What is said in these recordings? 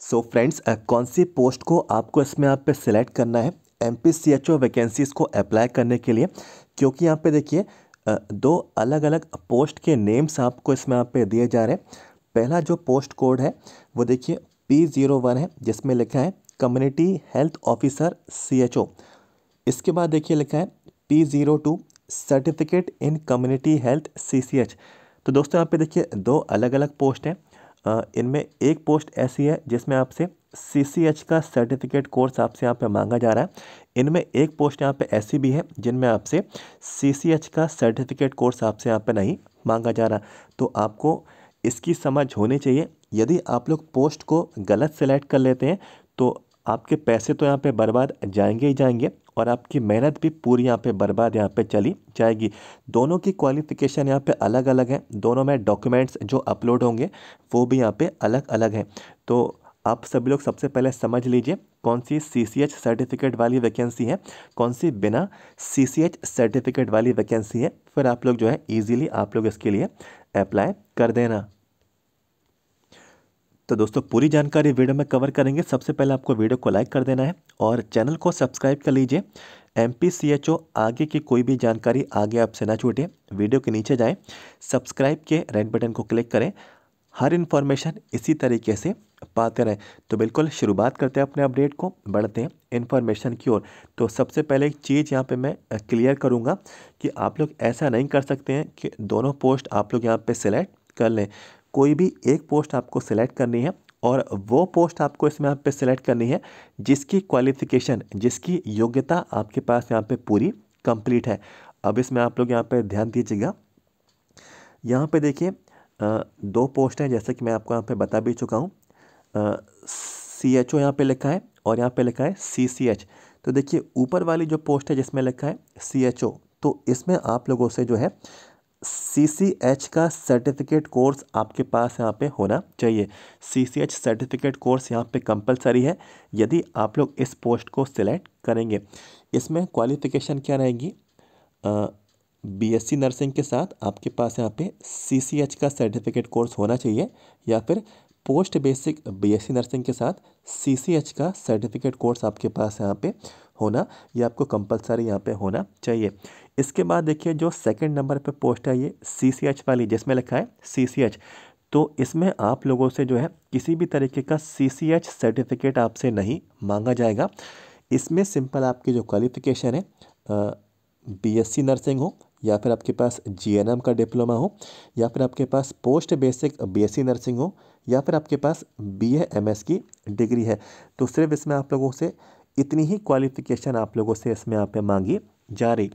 सो so friends कौन सी post को आपको इसमें यहाँ आप पे सिलेक्ट करना है M P C H O vacancies को अप्लाई करने के लिए क्योंकि यहाँ पे देखिए दो अलग अलग पोस्ट के नेम्स आपको इसमें यहाँ आप पे दिए जा रहे हैं पहला जो पोस्ट कोड है वो देखिए पी ज़ीरो वन है जिसमें लिखा है community health officer C H O इसके बाद देखिए लिखा है P zero two certificate in community health C C H तो दोस्तों यहाँ पे देखिए दो अलग अलग पोस्ट हैं इनमें एक पोस्ट ऐसी है जिसमें आपसे सी सी एच का सर्टिफिकेट कोर्स आपसे यहाँ पे मांगा जा रहा है इनमें एक पोस्ट यहाँ पे ऐसी भी है जिनमें आपसे सी सी एच का सर्टिफिकेट कोर्स आपसे यहाँ पे नहीं मांगा जा रहा तो आपको इसकी समझ होनी चाहिए यदि आप लोग पोस्ट को गलत सेलेक्ट कर लेते हैं तो आपके पैसे तो यहाँ पे बर्बाद जाएंगे ही जाएंगे और आपकी मेहनत भी पूरी यहाँ पे बर्बाद यहाँ पे चली जाएगी दोनों की क्वालिफिकेशन यहाँ पे अलग अलग हैं दोनों में डॉक्यूमेंट्स जो अपलोड होंगे वो भी यहाँ पे अलग अलग हैं तो आप सभी लोग सबसे पहले समझ लीजिए कौन सी सी सी एच सर्टिफिकेट वाली वैकेंसी है कौन सी बिना सी सी एच सर्टिफिकेट वाली वैकेंसी है फिर आप लोग जो है ईजिली आप लोग इसके लिए अप्लाई कर देना तो दोस्तों पूरी जानकारी वीडियो में कवर करेंगे सबसे पहले आपको वीडियो को लाइक कर देना है और चैनल को सब्सक्राइब कर लीजिए एम आगे की कोई भी जानकारी आगे आपसे ना छूटे वीडियो के नीचे जाएँ सब्सक्राइब के रेड बटन को क्लिक करें हर इन्फॉर्मेशन इसी तरीके से पाते रहें तो बिल्कुल शुरुआत करते हैं अपने अपडेट को बढ़ते हैं इन्फॉर्मेशन की ओर तो सबसे पहले एक चीज़ यहाँ पे मैं क्लियर करूँगा कि आप लोग ऐसा नहीं कर सकते हैं कि दोनों पोस्ट आप लोग यहाँ पे सिलेक्ट कर लें कोई भी एक पोस्ट आपको सिलेक्ट करनी है और वो पोस्ट आपको इसमें यहाँ पे सिलेक्ट करनी है जिसकी क्वालिफिकेशन जिसकी योग्यता आपके पास यहाँ पे पूरी कंप्लीट है अब इसमें आप लोग यहाँ पे ध्यान दीजिएगा यहाँ पे देखिए दो पोस्ट हैं जैसे कि मैं आपको यहाँ पे बता भी चुका हूँ सी एच ओ यहाँ पर लिखा है और यहाँ पे लिखा है सी सी एच तो देखिए ऊपर वाली जो पोस्ट है जिसमें लिखा है सी एच ओ तो इसमें आप लोगों से जो है सी का सर्टिफिकेट कोर्स आपके पास यहाँ पे होना चाहिए सी सर्टिफिकेट कोर्स यहाँ पे कंपलसरी है यदि आप लोग इस पोस्ट को सिलेक्ट करेंगे इसमें क्वालिफ़िकेशन क्या रहेगी बीएससी नर्सिंग के साथ आपके पास यहाँ पे सी का सर्टिफिकेट कोर्स होना चाहिए या फिर पोस्ट बेसिक बीएससी नर्सिंग के साथ एच का सर्टिफिकेट कोर्स आपके पास यहाँ पे होना या आपको कंपलसरी यहाँ पे होना चाहिए इसके बाद देखिए जो सेकंड नंबर पे पोस्ट है ये सी सी एच वाली जिसमें लिखा है सी सी एच तो इसमें आप लोगों से जो है किसी भी तरीके का सी सी एच सर्टिफिकेट आपसे नहीं मांगा जाएगा इसमें सिंपल आपकी जो क्वालिफिकेशन है बी एस सी नर्सिंग हो या फिर आपके पास जी एन एम का डिप्लोमा हो या फिर आपके पास post basic B S C nursing हो या फिर आपके पास बी एम एस की डिग्री है तो सिर्फ इसमें आप लोगों से इतनी ही क्वालिफिकेशन आप लोगों से इसमें यहाँ मांगी जा रही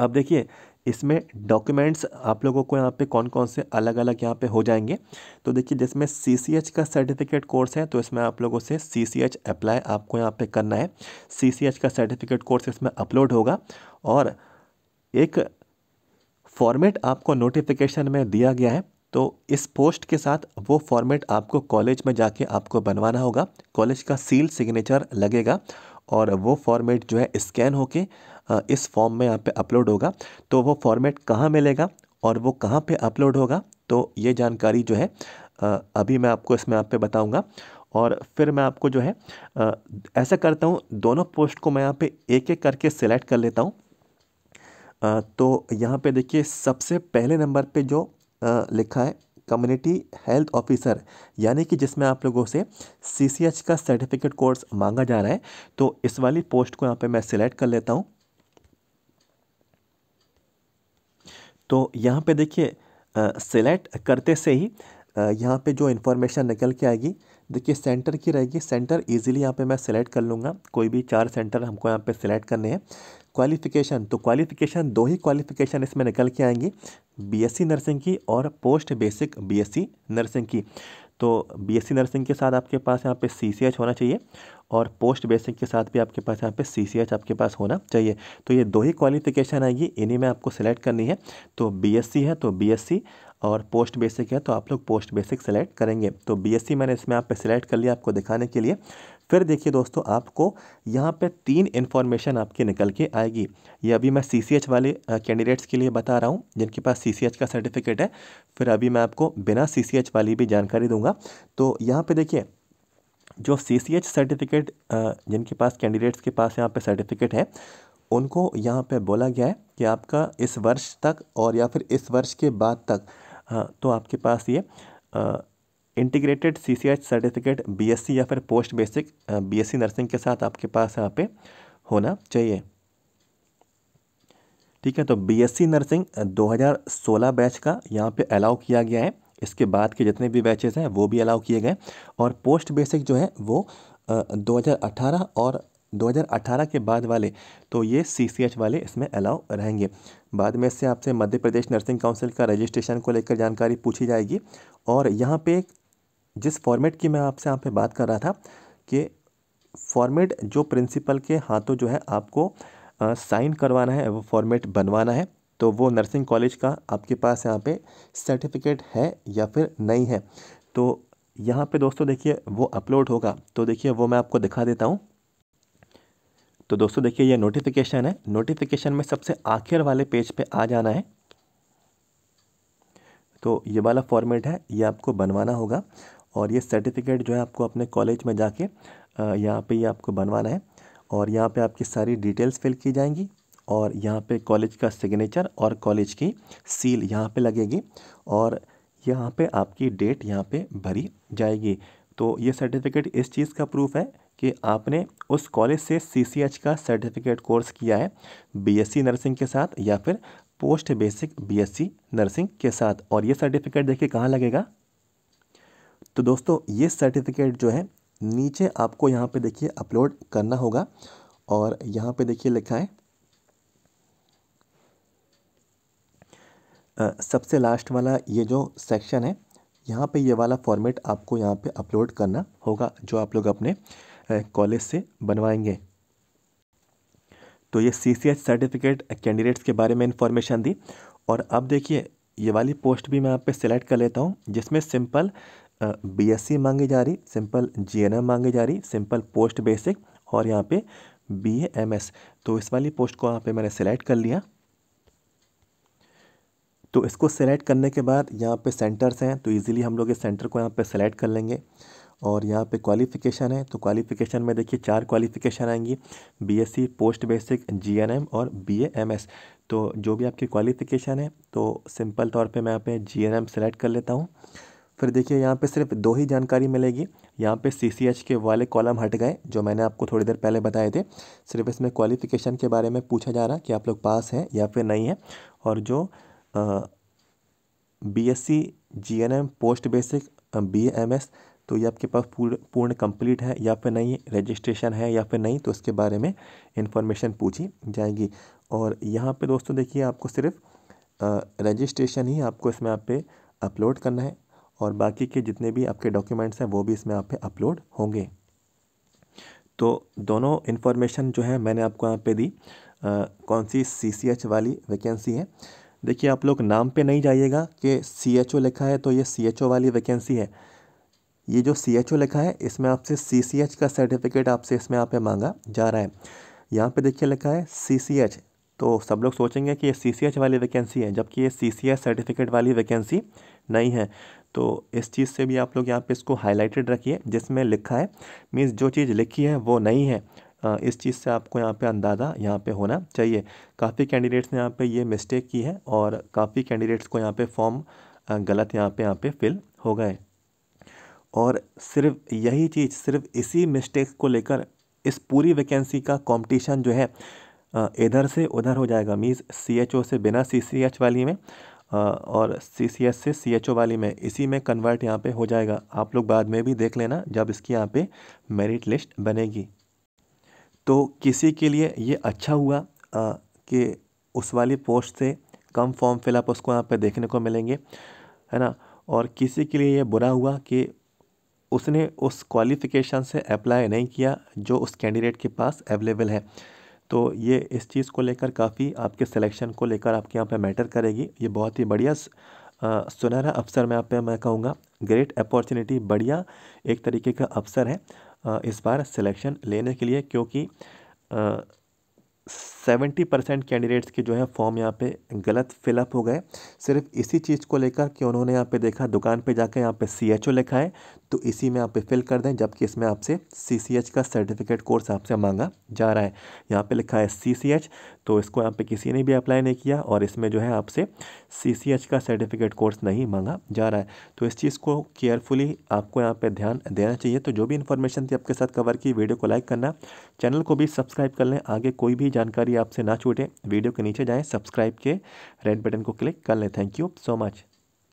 अब देखिए इसमें डॉक्यूमेंट्स आप लोगों को यहाँ पे कौन कौन से अलग अलग यहाँ पे हो जाएंगे तो देखिए जिसमें सी सी एच का सर्टिफिकेट कोर्स है तो इसमें आप लोगों से सी सी एच अप्लाई आपको यहाँ पे करना है सी सी एच का सर्टिफिकेट कोर्स इसमें अपलोड होगा और एक फॉर्मेट आपको नोटिफिकेशन में दिया गया है तो इस पोस्ट के साथ वो फॉर्मेट आपको कॉलेज में जाके आपको बनवाना होगा कॉलेज का सील सिग्नेचर लगेगा और वो फॉर्मेट जो है स्कैन होके इस फॉर्म में यहाँ पे अपलोड होगा तो वो फॉर्मेट कहाँ मिलेगा और वो कहाँ पे अपलोड होगा तो ये जानकारी जो है अभी मैं आपको इसमें यहाँ पे बताऊँगा और फिर मैं आपको जो है ऐसा करता हूँ दोनों पोस्ट को मैं यहाँ पर एक एक करके सिलेक्ट कर लेता हूँ तो यहाँ पर देखिए सबसे पहले नंबर पर जो लिखा है कम्युनिटी हेल्थ ऑफिसर यानी कि जिसमें आप लोगों से सी का सर्टिफिकेट कोर्स मांगा जा रहा है तो इस वाली पोस्ट को यहाँ पे मैं सिलेक्ट कर लेता हूँ तो यहाँ पे देखिए सिलेक्ट करते से ही यहाँ पे जो इन्फॉर्मेशन निकल के आएगी देखिए सेंटर की रहेगी सेंटर इजीली यहाँ पे मैं सिलेक्ट कर लूँगा कोई भी चार सेंटर हमको यहाँ पे सिलेक्ट करने हैं क्वालिफ़िकेशन तो क्वालिफ़िकेशन दो ही क्वालिफ़िकेशन इसमें निकल के आएंगी बीएससी नर्सिंग की और पोस्ट बेसिक बीएससी नर्सिंग की तो बीएससी नर्सिंग के साथ आपके पास यहाँ पे सीसीएच होना चाहिए और पोस्ट बेसिक के साथ भी आपके पास यहाँ पे सीसीएच आपके पास होना चाहिए तो ये दो ही क्वालिफिकेशन आएगी इन्हीं में आपको सिलेक्ट करनी है तो बीएससी है तो बीएससी और पोस्ट बेसिक है तो आप लोग पोस्ट बेसिक सेलेक्ट करेंगे तो बीएससी मैंने इसमें आप पे सिलेक्ट कर लिया आपको दिखाने के लिए फिर देखिए दोस्तों आपको यहाँ पे तीन इन्फॉर्मेशन आपके निकल के आएगी ये अभी मैं सी वाले कैंडिडेट्स के लिए बता रहा हूँ जिनके पास सी का सर्टिफिकेट है फिर अभी मैं आपको बिना सी वाली भी जानकारी दूंगा तो यहाँ पर देखिए जो सी सर्टिफिकेट जिनके पास कैंडिडेट्स के पास यहाँ पर सर्टिफिकेट है उनको यहाँ पे बोला गया है कि आपका इस वर्ष तक और या फिर इस वर्ष के बाद तक हाँ तो आपके पास ये integrated C C H certificate B S C या फिर post basic B S C nursing के साथ आपके पास यहाँ पे होना चाहिए ठीक है तो B S C nursing 2016 batch का यहाँ पे अलाउ किया गया है इसके बाद के जितने भी बैचेस हैं वो भी अलाउ किए गए और पोस्ट बेसिक जो है वो अठारह और 2018 के बाद वाले तो ये सी वाले इसमें अलाउ रहेंगे बाद में इससे आपसे मध्य प्रदेश नर्सिंग काउंसिल का रजिस्ट्रेशन को लेकर जानकारी पूछी जाएगी और यहाँ पे जिस फॉर्मेट की मैं आपसे यहाँ पे बात कर रहा था कि फॉर्मेट जो प्रिंसिपल के हाथों जो है आपको साइन करवाना है वो फॉर्मेट बनवाना है तो वो नर्सिंग कॉलेज का आपके पास यहाँ पर सर्टिफिकेट है या फिर नहीं है तो यहाँ पर दोस्तों देखिए वो अपलोड होगा तो देखिए वो मैं आपको दिखा देता हूँ तो दोस्तों देखिए ये नोटिफिकेशन है नोटिफिकेशन में सबसे आखिर वाले पेज पे आ जाना है तो ये वाला फॉर्मेट है ये आपको बनवाना होगा और ये सर्टिफिकेट जो है आपको अपने कॉलेज में जाके यहाँ पे ये आपको बनवाना है और यहाँ पे आपकी सारी डिटेल्स फिल की जाएंगी और यहाँ पे कॉलेज का सिग्नेचर और कॉलेज की सील यहाँ पे लगेगी और यहाँ पे आपकी डेट यहाँ पे भरी जाएगी तो ये सर्टिफिकेट इस चीज़ का प्रूफ है कि आपने उस कॉलेज से सी का सर्टिफिकेट कोर्स किया है बी नर्सिंग के साथ या फिर पोस्ट बेसिक बी नर्सिंग के साथ और ये सर्टिफिकेट देखिए कहाँ लगेगा तो दोस्तों ये सर्टिफिकेट जो है नीचे आपको यहाँ पे देखिए अपलोड करना होगा और यहाँ पे देखिए लिखा है आ, सबसे लास्ट वाला ये जो सेक्शन है यहाँ पे ये वाला फॉर्मेट आपको यहाँ पे अपलोड करना होगा जो आप लोग अपने कॉलेज से बनवाएंगे तो ये C C H certificate candidates के बारे में इन्फॉर्मेशन दी और अब देखिए ये वाली पोस्ट भी मैं आप पे सिलेक्ट कर लेता हूँ जिसमें सिंपल बी एस सी मांगी जा रही सिंपल जी एन एम मांगी जा रही सिंपल पोस्ट बेसिक और यहाँ पे बी एम एस तो इस वाली पोस्ट को यहाँ पे मैंने सेलेक्ट कर लिया तो इसको सेलेक्ट करने के बाद यहाँ पे सेंटर्स हैं तो इजीली हम लोग इस सेंटर को यहाँ पे सेलेक्ट कर लेंगे और यहाँ पे क्वालिफ़िकेशन है तो क्वालिफ़िकेशन में देखिए चार क्वालिफ़िकेशन आएंगी बीएससी पोस्ट बेसिक जीएनएम और बीएएमएस तो जो भी आपकी क्वालिफ़िकेशन है तो सिंपल तौर पे मैं यहाँ पे जीएनएम सेलेक्ट कर लेता हूँ फिर देखिए यहाँ पे सिर्फ दो ही जानकारी मिलेगी यहाँ पे सी के वाले कॉलम हट गए जो मैंने आपको थोड़ी देर पहले बताए थे सिर्फ इसमें क्वालिफ़िकेशन के बारे में पूछा जा रहा कि आप लोग पास हैं या फिर नहीं हैं और जो B S C G N M post basic B M S तो ये आपके पास पूर्ण पूर्ण कंप्लीट है या फिर नहीं रजिस्ट्रेशन है या फिर नहीं तो उसके बारे में इंफॉर्मेशन पूछी जाएगी और यहाँ पे दोस्तों देखिए आपको सिर्फ रजिस्ट्रेशन ही आपको इसमें आप पे अपलोड करना है और बाकी के जितने भी आपके डॉक्यूमेंट्स हैं वो भी इसमें आप पे अपलोड होंगे तो दोनों इन्फॉर्मेशन जो है मैंने आपको यहाँ पे दी आ, कौन सी सी सी एच वाली वैकेंसी है देखिए आप लोग नाम पे नहीं जाइएगा कि सी एच ओ लिखा है तो ये सी एच ओ वाली वैकेंसी है ये जो सी एच ओ लिखा है इसमें आपसे सी सी एच का सर्टिफिकेट आपसे इसमें यहाँ पे मांगा जा रहा है यहाँ पे देखिए लिखा है सी सी एच तो सब लोग सोचेंगे कि ये सी सी एच वाली वैकेंसी है जबकि ये सी सी एच सर्टिफिकेट वाली वैकेंसी नहीं है तो इस चीज़ से भी आप लोग यहाँ पे इसको हाईलाइटेड रखिए जिसमें लिखा है मीन्स जो चीज़ लिखी है वो नहीं है इस चीज़ से आपको यहाँ पे अंदाज़ा यहाँ पे होना चाहिए काफ़ी कैंडिडेट्स ने यहाँ पे ये मिस्टेक की है और काफ़ी कैंडिडेट्स को यहाँ पे फॉर्म गलत यहाँ पे यहाँ पे फिल हो गए और सिर्फ यही चीज़ सिर्फ इसी मिस्टेक्स को लेकर इस पूरी वैकेंसी का कंपटीशन जो है इधर से उधर हो जाएगा मीन्स सी एच ओ से बिना सी सी एच वाली में और सी सी एच से सी एच ओ वाली में इसी में कन्वर्ट यहाँ पे हो जाएगा आप लोग बाद में भी देख लेना जब इसकी यहाँ पे मेरिट लिस्ट बनेगी तो किसी के लिए ये अच्छा हुआ कि उस वाली पोस्ट से कम फॉर्म फिलअप उसको यहाँ पे देखने को मिलेंगे है ना और किसी के लिए ये बुरा हुआ कि उसने उस क्वालिफ़िकेशन से अप्लाई नहीं किया जो उस कैंडिडेट के पास अवेलेबल है तो ये इस चीज़ को लेकर काफ़ी आपके सिलेक्शन को लेकर आपके यहाँ पे मैटर करेगी ये बहुत ही बढ़िया सुनहरा अवसर मैं आप मैं कहूँगा ग्रेट अपॉर्चुनिटी बढ़िया एक तरीके का अवसर है इस बार सिलेक्शन लेने के लिए क्योंकि सेवेंटी परसेंट कैंडिडेट्स के जो है फॉर्म यहाँ पे गलत फिलअप हो गए सिर्फ इसी चीज़ को लेकर कि उन्होंने यहाँ पे देखा दुकान पे जाकर यहाँ पे सी एच ओ लिखा है तो इसी में आप फिल कर दें जबकि इसमें आपसे सी सी एच का सर्टिफिकेट कोर्स आपसे मांगा जा रहा है यहाँ पे लिखा है सी सी एच तो इसको यहाँ पे किसी ने भी अप्लाई नहीं किया और इसमें जो है आपसे सी सी एच का सर्टिफिकेट कोर्स नहीं मांगा जा रहा है तो इस चीज़ को केयरफुली आपको यहाँ पर ध्यान देना चाहिए तो जो भी इन्फॉर्मेशन थी आपके साथ कवर की वीडियो को लाइक करना चैनल को भी सब्सक्राइब कर लें आगे कोई भी जानकारी आपसे ना छूटे वीडियो के नीचे जाएँ सब्सक्राइब के रेड बटन को क्लिक कर लें थैंक यू सो मच